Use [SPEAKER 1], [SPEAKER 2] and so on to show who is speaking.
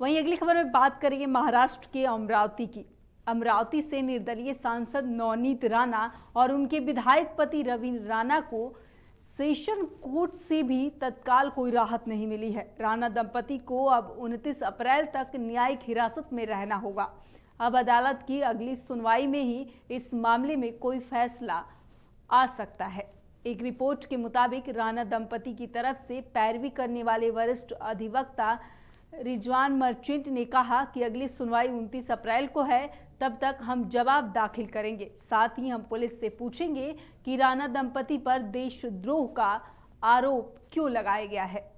[SPEAKER 1] वहीं अगली खबर में बात करेंगे महाराष्ट्र के अमरावती की अमरावती से निर्दलीय सांसद नवनीत राणा और उनके विधायक पति रविंद्र राणा को सेशन कोर्ट से भी तत्काल कोई राहत नहीं मिली है राणा दंपति को अब 29 अप्रैल तक न्यायिक हिरासत में रहना होगा अब अदालत की अगली सुनवाई में ही इस मामले में कोई फैसला आ सकता है एक रिपोर्ट के मुताबिक राणा दंपति की तरफ से पैरवी करने वाले वरिष्ठ अधिवक्ता रिजवान मर्चेंट ने कहा कि अगली सुनवाई उनतीस अप्रैल को है तब तक हम जवाब दाखिल करेंगे साथ ही हम पुलिस से पूछेंगे कि राणा दंपति पर देशद्रोह का आरोप क्यों लगाया गया है